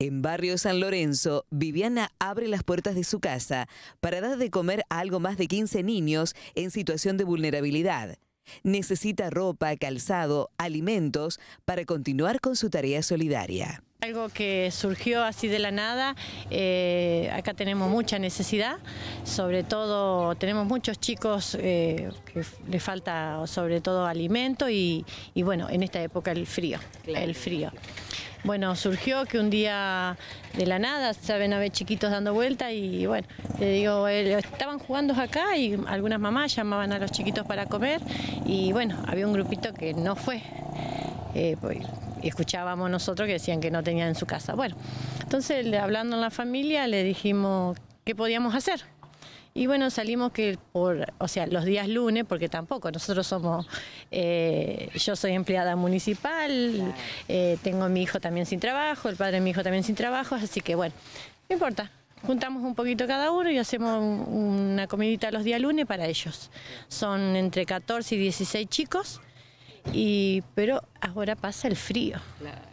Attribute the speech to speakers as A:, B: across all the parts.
A: En Barrio San Lorenzo, Viviana abre las puertas de su casa para dar de comer a algo más de 15 niños en situación de vulnerabilidad. Necesita ropa, calzado, alimentos para continuar con su tarea solidaria. Algo que surgió así de la nada, eh, acá tenemos mucha necesidad, sobre todo tenemos muchos chicos eh, que le falta sobre todo alimento y, bueno, en esta época el frío, el frío bueno, surgió que un día de la nada, saben a ver chiquitos dando vuelta y bueno, le digo, estaban jugando acá y algunas mamás llamaban a los chiquitos para comer y bueno, había un grupito que no fue. Eh, pues, escuchábamos nosotros que decían que no tenían en su casa. Bueno, entonces hablando en la familia le dijimos qué podíamos hacer. Y bueno, salimos que por, o sea, los días lunes, porque tampoco, nosotros somos, eh, yo soy empleada municipal, eh, tengo a mi hijo también sin trabajo, el padre de mi hijo también sin trabajo, así que bueno, no importa, juntamos un poquito cada uno y hacemos una comidita los días lunes para ellos. Son entre 14 y 16 chicos y, pero ahora pasa el frío.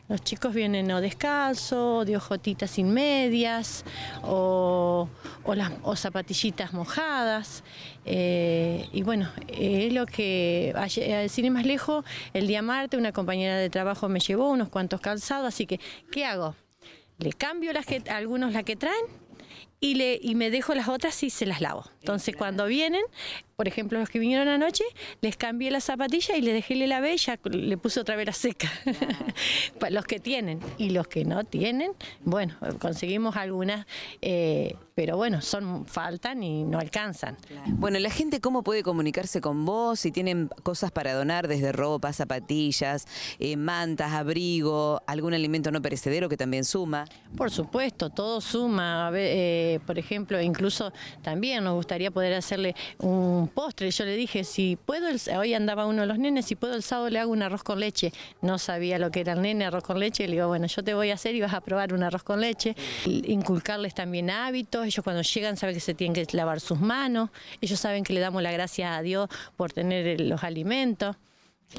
A: Los chicos vienen o descalzo, de ojotitas sin medias, o, las, zapatillitas mojadas. Eh, y bueno, es lo que, a decir eh, más lejos, el día martes una compañera de trabajo me llevó unos cuantos calzados, así que, ¿qué hago? Le cambio algunos la que traen y, le, y me dejo las otras y se las lavo. Entonces cuando vienen, por ejemplo los que vinieron anoche, les cambié la zapatilla y les dejé la bella ya le puse otra vez la seca. los que tienen y los que no tienen, bueno, conseguimos algunas, eh, pero bueno, son faltan y no alcanzan. Bueno, la gente cómo puede comunicarse con vos si tienen cosas para donar desde ropa, zapatillas, eh, mantas, abrigo, algún alimento no perecedero que también suma. Por supuesto, todo suma. Eh, eh, por ejemplo, e incluso también nos gustaría poder hacerle un postre. Yo le dije, si puedo, hoy andaba uno de los nenes, si puedo el sábado le hago un arroz con leche. No sabía lo que era el nene, arroz con leche, le digo, bueno, yo te voy a hacer y vas a probar un arroz con leche. Inculcarles también hábitos, ellos cuando llegan saben que se tienen que lavar sus manos, ellos saben que le damos la gracia a Dios por tener los alimentos.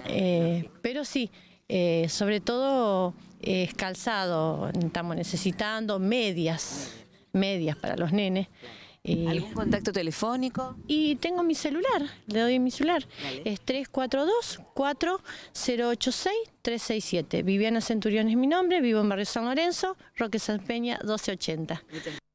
A: Eh, pero sí, eh, sobre todo es calzado, estamos necesitando medias medias para los nenes. Eh, ¿Algún contacto telefónico? Y tengo mi celular, le doy mi celular. Es 342-4086-367. Viviana Centurión es mi nombre, vivo en Barrio San Lorenzo, Roque San Peña, 1280.